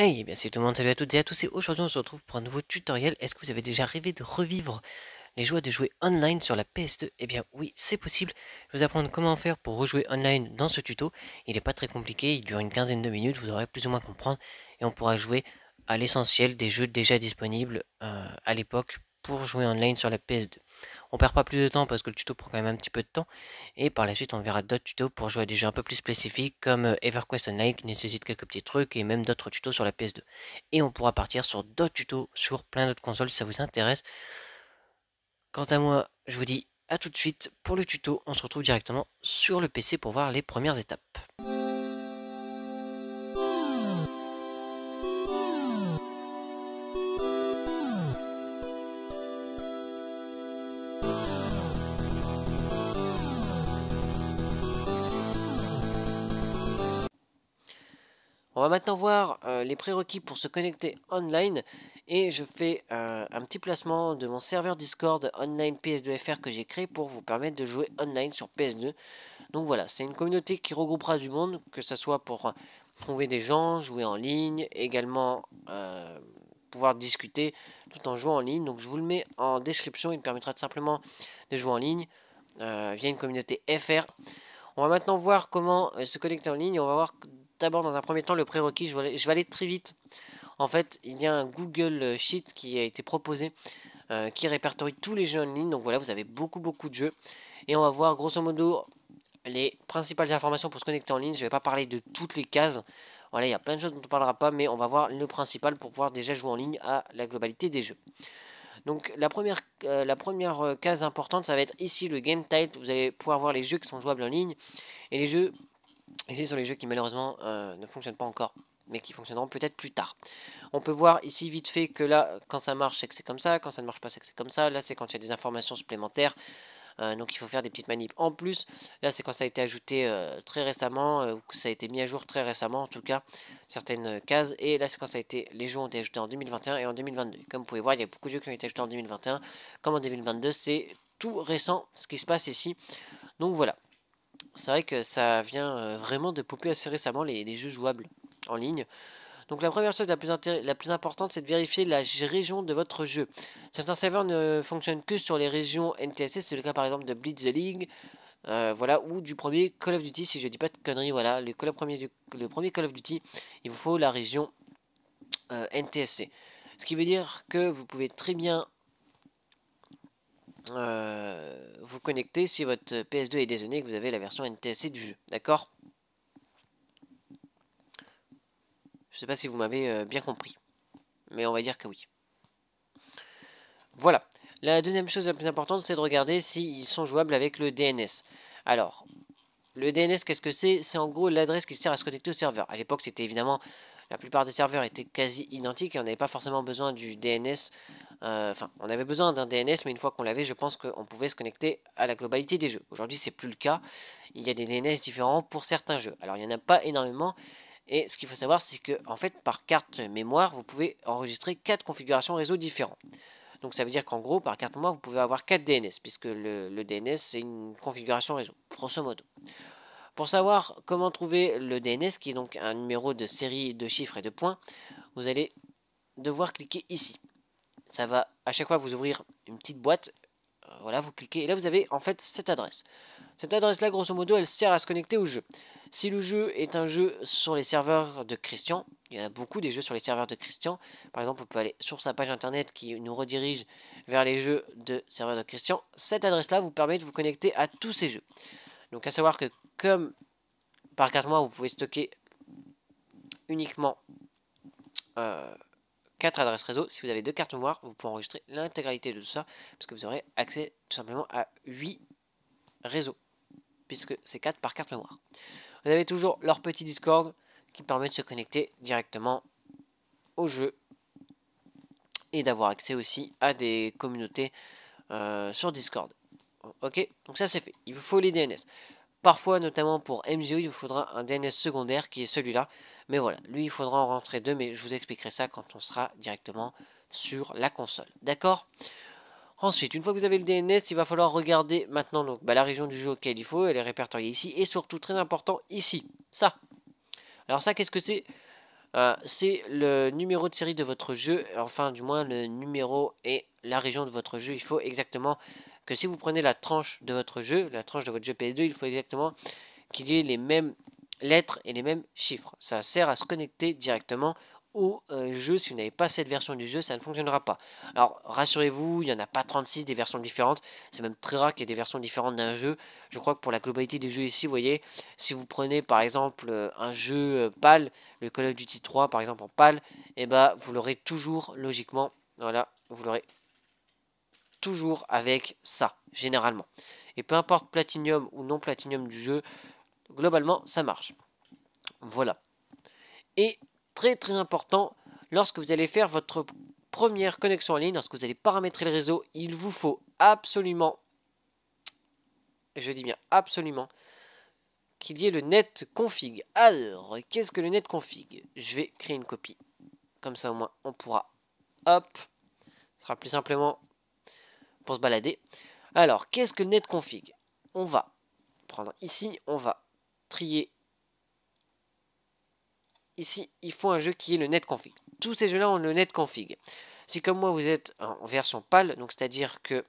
Hey, eh bien salut tout le monde, salut à toutes et à tous et aujourd'hui on se retrouve pour un nouveau tutoriel. Est-ce que vous avez déjà rêvé de revivre les joies de jouer online sur la PS2 Eh bien oui, c'est possible. Je vais vous apprendre comment faire pour rejouer online dans ce tuto. Il n'est pas très compliqué, il dure une quinzaine de minutes, vous aurez plus ou moins comprendre et on pourra jouer à l'essentiel des jeux déjà disponibles euh, à l'époque pour jouer online sur la PS2. On perd pas plus de temps parce que le tuto prend quand même un petit peu de temps. Et par la suite, on verra d'autres tutos pour jouer à des jeux un peu plus spécifiques comme euh, EverQuest Online qui nécessite quelques petits trucs et même d'autres tutos sur la PS2. Et on pourra partir sur d'autres tutos sur plein d'autres consoles si ça vous intéresse. Quant à moi, je vous dis à tout de suite pour le tuto. On se retrouve directement sur le PC pour voir les premières étapes. On va maintenant voir euh, les prérequis pour se connecter online et je fais euh, un petit placement de mon serveur Discord online PS2FR que j'ai créé pour vous permettre de jouer online sur PS2. Donc voilà, c'est une communauté qui regroupera du monde, que ce soit pour euh, trouver des gens, jouer en ligne, également pouvoir discuter tout en jouant en ligne. Donc je vous le mets en description, il me permettra de simplement de jouer en ligne via une communauté FR. On va maintenant voir comment se connecter en ligne. On va voir d'abord, dans un premier temps, le prérequis. Je vais, aller très vite. En fait, il y a un Google Sheet qui a été proposé euh, qui répertorie tous les jeux en ligne. Donc voilà, vous avez beaucoup, beaucoup de jeux. Et on va voir grosso modo les principales informations pour se connecter en ligne. Je ne vais pas parler de toutes les cases. Voilà, il y a plein de choses dont on ne parlera pas, mais on va voir le principal pour pouvoir déjà jouer en ligne à la globalité des jeux. Donc la première, euh, la première euh, case importante, ça va être ici le game title. Vous allez pouvoir voir les jeux qui sont jouables en ligne et les jeux Ici, ce sont les jeux qui malheureusement euh, ne fonctionnent pas encore, mais qui fonctionneront peut-être plus tard. On peut voir ici vite fait que là, quand ça marche, c'est que c'est comme ça, quand ça ne marche pas, c'est que c'est comme ça. Là, c'est quand il y a des informations supplémentaires. Euh, donc il faut faire des petites manips en plus. Là, c'est quand ça a été ajouté euh, très récemment, ou que ça a été mis à jour très récemment, en tout cas, certaines cases. Et là, c'est quand ça a été. Les jeux ont été ajoutés en 2021 et en 2022. Comme vous pouvez voir, il y a beaucoup de jeux qui ont été ajoutés en 2021. Comme en 2022, c'est tout récent ce qui se passe ici. Donc voilà, c'est vrai que ça vient euh, vraiment de popper assez récemment les, jeux jouables en ligne. Donc la première chose la plus, la plus importante, c'est de vérifier la région de votre jeu. Certains serveurs ne fonctionnent que sur les régions NTSC, c'est le cas par exemple de Blitz the League, euh, voilà, ou du premier Call of Duty, si je ne dis pas de conneries, voilà, le, premier, le premier Call of Duty, il vous faut la région euh, NTSC. Ce qui veut dire que vous pouvez très bien euh, vous connectez si votre PS2 est désonné et que vous avez la version NTSC du jeu. D'accord Je ne sais pas si vous m'avez euh, bien compris. Mais on va dire que oui. Voilà. La deuxième chose la plus importante, c'est de regarder s'ils sont jouables avec le DNS. Alors, le DNS, qu'est-ce que c'est C'est en gros l'adresse qui sert à se connecter au serveur. À l'époque, c'était évidemment... La plupart des serveurs étaient quasi identiques et on n'avait pas forcément besoin du DNS euh, enfin, on avait besoin d'un DNS, mais une fois qu'on l'avait, je pense qu'on pouvait se connecter à la globalité des jeux. Aujourd'hui, c'est plus le cas. Il y a des DNS différents pour certains jeux. Alors, il n'y en a pas énormément. Et ce qu'il faut savoir, c'est que en fait, par carte mémoire, vous pouvez enregistrer 4 configurations réseau différents. Donc ça veut dire qu'en gros, par carte mémoire, vous pouvez avoir 4 DNS, puisque le, le DNS, c'est une configuration réseau, grosso modo. Pour savoir comment trouver le DNS, qui est donc un numéro de série de chiffres et de points, vous allez devoir cliquer ici ça va à chaque fois vous ouvrir une petite boîte. Euh, voilà, vous cliquez et là vous avez en fait cette adresse. Cette adresse là, grosso modo, elle sert à se connecter au jeu. Si le jeu est un jeu sur les serveurs de Christian, il y a beaucoup des jeux sur les serveurs de Christian. Par exemple, on peut aller sur sa page internet qui nous redirige vers les jeux de serveurs de Christian. Cette adresse là vous permet de vous connecter à tous ces jeux. Donc à savoir que comme par carte mois vous pouvez stocker uniquement euh, 4 adresses réseau. Si vous avez deux cartes mémoire, vous pouvez enregistrer l'intégralité de tout ça, parce que vous aurez accès tout simplement à 8 réseaux, puisque c'est 4 par carte mémoire. Vous avez toujours leur petit Discord qui permet de se connecter directement au jeu et d'avoir accès aussi à des communautés euh, sur Discord. Ok, donc ça c'est fait. Il vous faut les DNS. Parfois, notamment pour MGO, il vous faudra un DNS secondaire qui est celui-là. Mais voilà, lui, il faudra en rentrer deux, mais je vous expliquerai ça quand on sera directement sur la console. D'accord Ensuite, une fois que vous avez le DNS, il va falloir regarder maintenant donc, bah, la région du jeu auquel il faut. Elle est répertoriée ici. Et surtout, très important, ici. Ça. Alors ça, qu'est-ce que c'est euh, C'est le numéro de série de votre jeu. Enfin, du moins, le numéro et la région de votre jeu. Il faut exactement que si vous prenez la tranche de votre jeu, la tranche de votre jeu PS2, il faut exactement qu'il y ait les mêmes lettres et les mêmes chiffres. Ça sert à se connecter directement au euh, jeu. Si vous n'avez pas cette version du jeu, ça ne fonctionnera pas. Alors rassurez-vous, il n'y en a pas 36 des versions différentes. C'est même très rare qu'il y ait des versions différentes d'un jeu. Je crois que pour la globalité des jeux ici, vous voyez, si vous prenez par exemple euh, un jeu euh, PAL, le Call of Duty 3 par exemple en PAL, et eh ben, vous l'aurez toujours logiquement. Voilà, vous l'aurez toujours avec ça, généralement. Et peu importe Platinium ou non Platinium du jeu, globalement, ça marche. Voilà. Et très très important, lorsque vous allez faire votre première connexion en ligne, lorsque vous allez paramétrer le réseau, il vous faut absolument, je dis bien absolument, qu'il y ait le net config. Alors, qu'est-ce que le net config Je vais créer une copie. Comme ça au moins on pourra. Hop. Ce sera plus simplement se balader. Alors, qu'est-ce que le netconfig On va prendre ici, on va trier. Ici, il faut un jeu qui est le netconfig. Tous ces jeux-là ont le netconfig. Si comme moi, vous êtes en version pâle donc c'est-à-dire que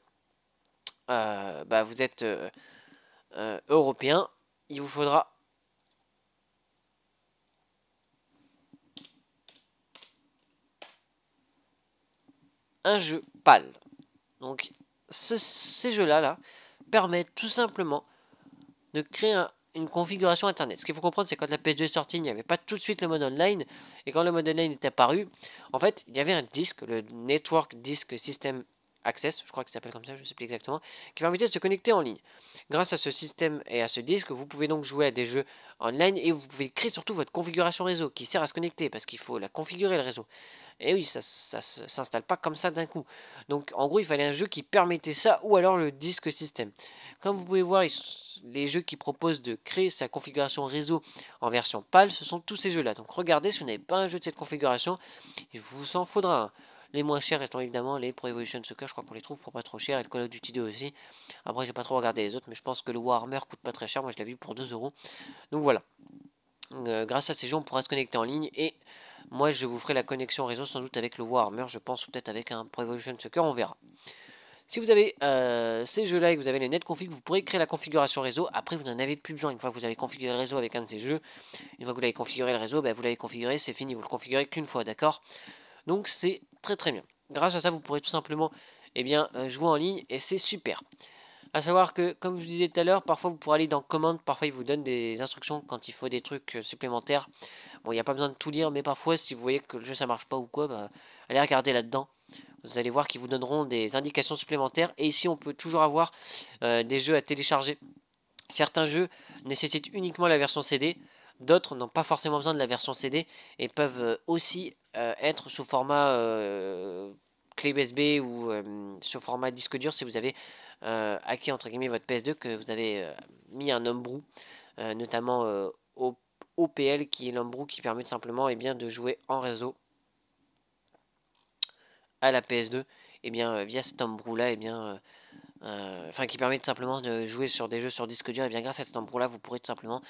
euh, bah, vous êtes euh, euh, européen, il vous faudra un jeu pâle Donc ces jeux-là là, permettent tout simplement de créer une configuration internet. Ce qu'il faut comprendre, c'est quand la PS2 est sortie, il n'y avait pas tout de suite le mode online. Et quand le mode online est apparu, en fait, il y avait un disque, le Network Disk System Access, je crois qu'il s'appelle comme ça, je ne sais plus exactement, qui permettait de se connecter en ligne. Grâce à ce système et à ce disque, vous pouvez donc jouer à des jeux online et vous pouvez créer surtout votre configuration réseau qui sert à se connecter parce qu'il faut la configurer le réseau. Et eh oui, ça, ça, s'installe pas comme ça d'un coup. Donc en gros, il fallait un jeu qui permettait ça ou alors le disque système. Comme vous pouvez voir, les jeux qui proposent de créer sa configuration réseau en version PAL, ce sont tous ces jeux-là. Donc regardez, si vous n'avez pas un jeu de cette configuration, il vous en faudra un. Les moins chers étant évidemment les Pro Evolution Soccer, je crois qu'on les trouve pour pas trop cher, et le Call of Duty 2 aussi. Après, j'ai pas trop regardé les autres, mais je pense que le Warhammer coûte pas très cher, moi je l'ai vu pour 2 euros. Donc voilà. Euh, grâce à ces jeux, on pourra se connecter en ligne et moi, je vous ferai la connexion réseau sans doute avec le Warhammer, je pense, ou peut-être avec un Pro Evolution Soccer, on verra. Si vous avez euh, ces jeux-là et que vous avez les netconfig, vous pourrez créer la configuration réseau. Après, vous n'en avez plus besoin. Une fois que vous avez configuré le réseau avec un de ces jeux, une fois que vous l'avez configuré le réseau, ben, vous l'avez configuré, c'est fini. Vous le configurez qu'une fois, d'accord Donc, c'est très très bien. Grâce à ça, vous pourrez tout simplement eh bien, euh, jouer en ligne et c'est super. A savoir que, comme je vous disais tout à l'heure, parfois vous pourrez aller dans Commande, parfois il vous donne des instructions quand il faut des trucs euh, supplémentaires. Bon, il n'y a pas besoin de tout lire, mais parfois, si vous voyez que le jeu ça marche pas ou quoi, bah, allez regarder là-dedans. Vous allez voir qu'ils vous donneront des indications supplémentaires. Et ici, on peut toujours avoir euh, des jeux à télécharger. Certains jeux nécessitent uniquement la version CD. D'autres n'ont pas forcément besoin de la version CD et peuvent euh, aussi euh, être sous format clé USB ou sous format disque dur si vous avez hacké entre guillemets votre PS2 que vous avez mis un homebrew, notamment au OPL qui est l'embrou qui permet simplement et eh bien, de jouer en réseau à la PS2 et eh bien, euh, via cet embrou là et eh bien, euh, euh, enfin qui permet tout simplement de jouer sur des jeux sur disque dur et bien grâce à cet embrou là vous pourrez tout simplement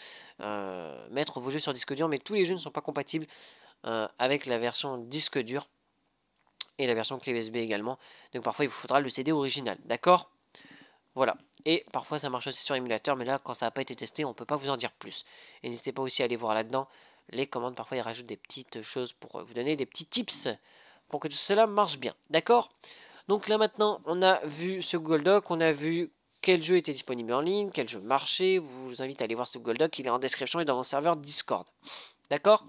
mettre vos jeux sur disque dur mais tous les jeux ne sont pas compatibles avec la version disque dur et la version clé USB également donc parfois il vous faudra le CD original d'accord voilà et parfois ça marche aussi sur émulateur, mais là quand ça n'a pas été testé, on ne peut pas vous en dire plus. Et n'hésitez pas aussi à aller voir là-dedans les commandes, parfois ils rajoutent des petites choses pour euh, vous donner des petits tips pour que tout cela marche bien. D'accord Donc là maintenant, on a vu ce Google Doc, on a vu quel jeu était disponible en ligne, quel jeu marchait. Je vous invite à aller voir ce Google Doc, il est en description et dans mon serveur Discord. D'accord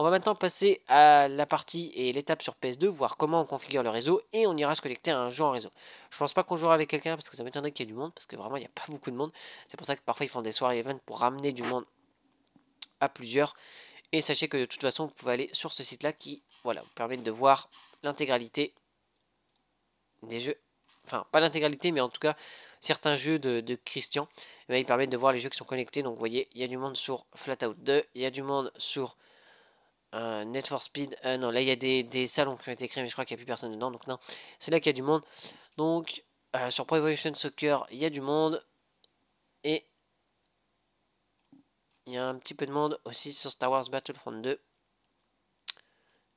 on va maintenant passer à la partie et l'étape sur PS2, voir comment on configure le réseau et on ira se connecter à un jeu en réseau. Je ne pense pas qu'on jouera avec quelqu'un parce que ça m'étonnerait qu'il y ait du monde, parce que vraiment il n'y a pas beaucoup de monde. C'est pour ça que parfois ils font des soirées event pour ramener du monde à plusieurs. Et sachez que de toute façon vous pouvez aller sur ce site là qui voilà, vous permet de voir l'intégralité des jeux. Enfin pas l'intégralité mais en tout cas certains jeux de, Christian. Eh ben, il ils permettent de voir les jeux qui sont connectés. Donc vous voyez il y a du monde sur Flatout 2, il y a du monde sur... Net for Speed. Euh, non, là il y a des, salons qui ont été créés, mais je crois qu'il n'y a plus personne dedans. Donc non, c'est là qu'il y a du monde. Donc euh, sur Pro Evolution Soccer, il y a du monde. Et il y a un petit peu de monde aussi sur Star Wars Battlefront 2.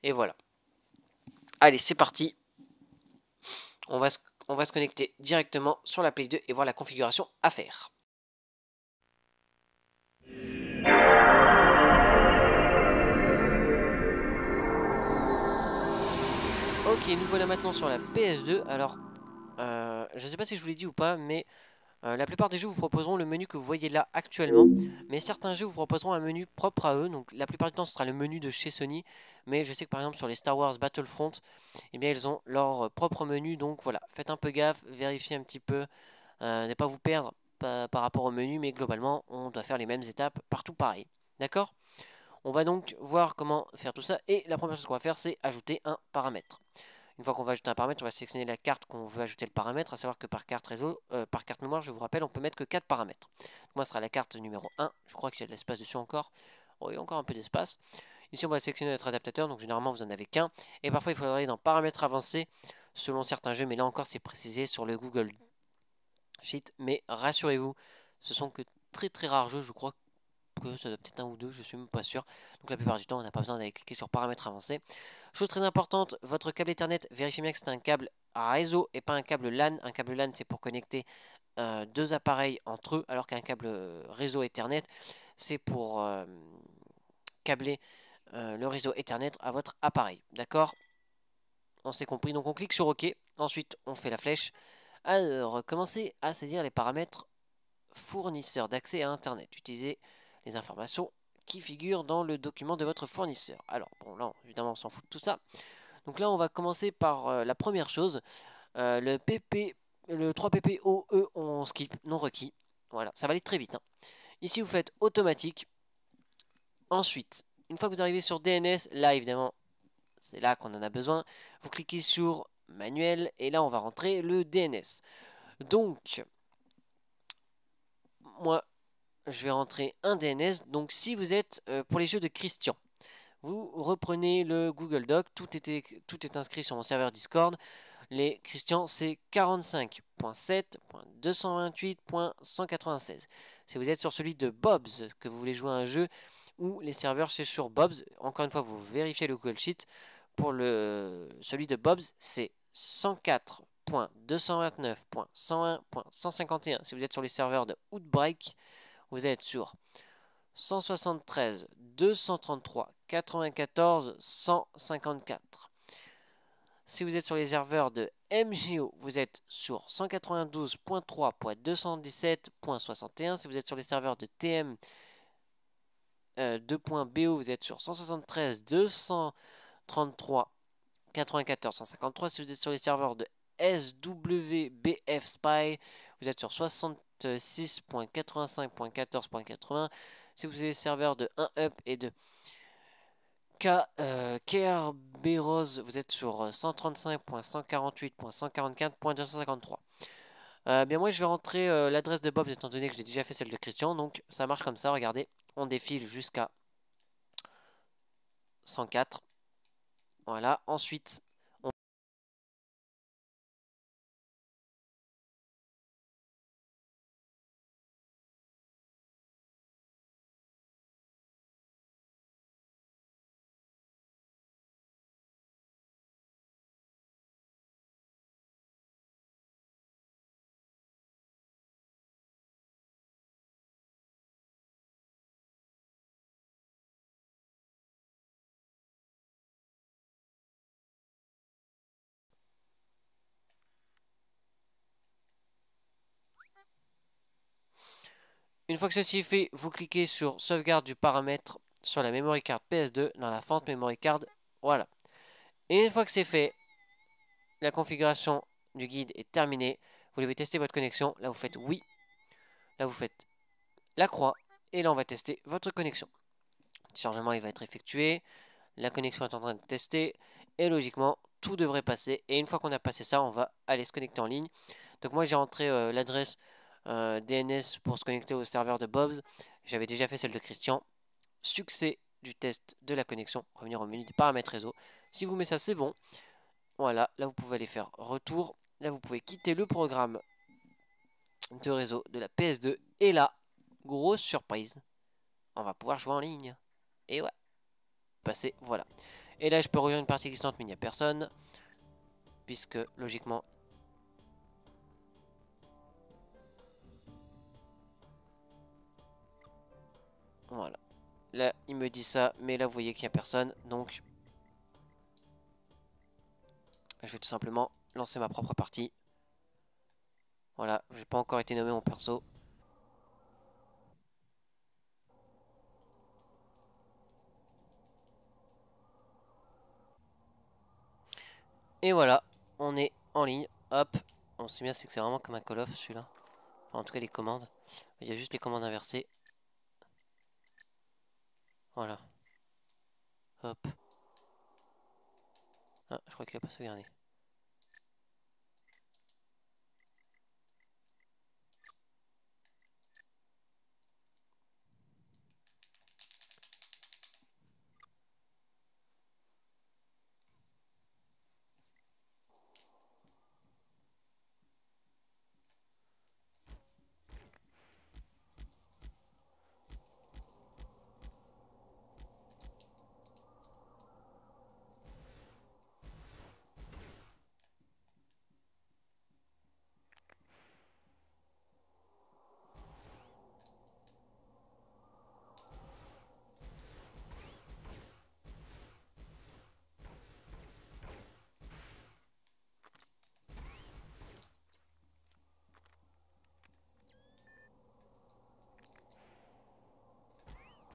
Et voilà. Allez, c'est parti. On va, se, on va se connecter directement sur la Play 2 et voir la configuration à faire. Ok, nous voilà maintenant sur la PS2. Alors, euh, je ne sais pas si je vous l'ai dit ou pas, mais euh, la plupart des jeux vous proposeront le menu que vous voyez là actuellement. Mais certains jeux vous proposeront un menu propre à eux. Donc, la plupart du temps, ce sera le menu de chez Sony. Mais je sais que par exemple sur les Star Wars Battlefront, et eh bien, ils ont leur propre menu. Donc voilà, faites un peu gaffe, vérifiez un petit peu, ne euh, pas vous perdre par rapport au menu. Mais globalement, on doit faire les mêmes étapes partout pareil. D'accord on va donc voir comment faire tout ça. Et la première chose qu'on va faire, c'est ajouter un paramètre. Une fois qu'on va ajouter un paramètre, on va sélectionner la carte qu'on veut ajouter le paramètre, à savoir que par carte réseau, euh, par carte mémoire, je vous rappelle, on peut mettre que quatre paramètres. moi, ce sera la carte numéro 1. Je crois qu'il y a de l'espace dessus encore. Oui, oh, il y a encore un peu d'espace. Ici, on va sélectionner notre adaptateur, donc généralement, vous n'en avez qu'un. Et parfois, il faudrait aller dans paramètres avancés, selon certains jeux, mais là encore, c'est précisé sur le Google Sheet. Mais rassurez-vous, ce sont que très très rares jeux, je crois que ça doit peut-être un ou deux, je suis même pas sûr. Donc la plupart du temps, on n'a pas besoin d'aller cliquer sur paramètres avancés. Chose très importante, votre câble Ethernet, vérifiez bien que c'est un câble à réseau et pas un câble LAN. Un câble LAN, c'est pour connecter euh, deux appareils entre eux, alors qu'un câble euh, réseau Ethernet, c'est pour euh, câbler le réseau Ethernet à votre appareil. D'accord On s'est compris. Donc on clique sur OK. Ensuite, on fait la flèche. Alors, commencez à saisir les paramètres fournisseurs d'accès à Internet. Utilisez les informations qui figurent dans le document de votre fournisseur. Alors, bon, là, évidemment, on s'en fout de tout ça. Donc là, on va commencer par euh, la première chose, euh, le, PP, le 3PPOE, on skip, non requis. Voilà, ça va aller très vite. Hein. Ici, vous faites automatique. Ensuite, une fois que vous arrivez sur DNS, là, évidemment, c'est là qu'on en a besoin. Vous cliquez sur manuel et là, on va rentrer le DNS. Donc, moi, je vais rentrer un DNS. Donc si vous êtes euh, pour les jeux de Christian, vous reprenez le Google Doc, tout, était, tout est inscrit sur mon serveur Discord. Les Christian, c'est 45.7.228.196. Si vous êtes sur celui de Bob's, que vous voulez jouer à un jeu où les serveurs c'est sur Bob's, encore une fois, vous vérifiez le Google Sheet. Pour le, celui de Bob's, c'est 104.229.101.151. Si vous êtes sur les serveurs de Outbreak, vous êtes sur 173, 233, 94, 154. Si vous êtes sur les serveurs de MGO, vous êtes sur 192.3.217.61. Si vous êtes sur les serveurs de TM 2.bo, euh, vous êtes sur 173, 233, 94, 153. Si vous êtes sur les serveurs de SWBF Spy, vous êtes sur 60. 6.85.14.80 si vous avez serveur de 1UP et de K, euh, vous êtes sur 135.148.144.253. Euh, euh, bien moi je vais rentrer l'adresse de Bob étant donné que j'ai déjà fait celle de Christian donc ça marche comme ça regardez on défile jusqu'à 104 voilà ensuite Une fois que ceci est fait, vous cliquez sur sauvegarde du paramètre sur la memory card PS2 dans la fente memory card. Voilà. Et une fois que c'est fait, la configuration du guide est terminée. Vous devez tester votre connexion. Là, vous faites oui. Là, vous faites la croix. Et là, on va tester votre connexion. Le chargement, il va être effectué. La connexion est en train de tester. Et logiquement, tout devrait passer. Et une fois qu'on a passé ça, on va aller se connecter en ligne. Donc moi, j'ai rentré euh, l'adresse euh, DNS pour se connecter au serveur de Bob's. J'avais déjà fait celle de Christian. Succès du test de la connexion. Revenir au menu des paramètres réseau. Si vous mettez ça, c'est bon. Voilà, là vous pouvez aller faire retour. Là vous pouvez quitter le programme de réseau de la PS2. Et là, grosse surprise, on va pouvoir jouer en ligne. Et ouais, passer, voilà. Et là je peux rejoindre une partie existante mais il n'y a personne. Puisque logiquement Voilà. Là, il me dit ça, mais là, vous voyez qu'il n'y a personne, donc... Je vais tout simplement lancer ma propre partie. Voilà, j'ai pas encore été nommé mon perso. Et voilà, on est en ligne. Hop, on sait bien c'est que c'est vraiment comme un call-off celui-là. en tout cas les commandes. Il y a juste les commandes inversées. Voilà. Hop. Ah, je crois qu'il a pas garder.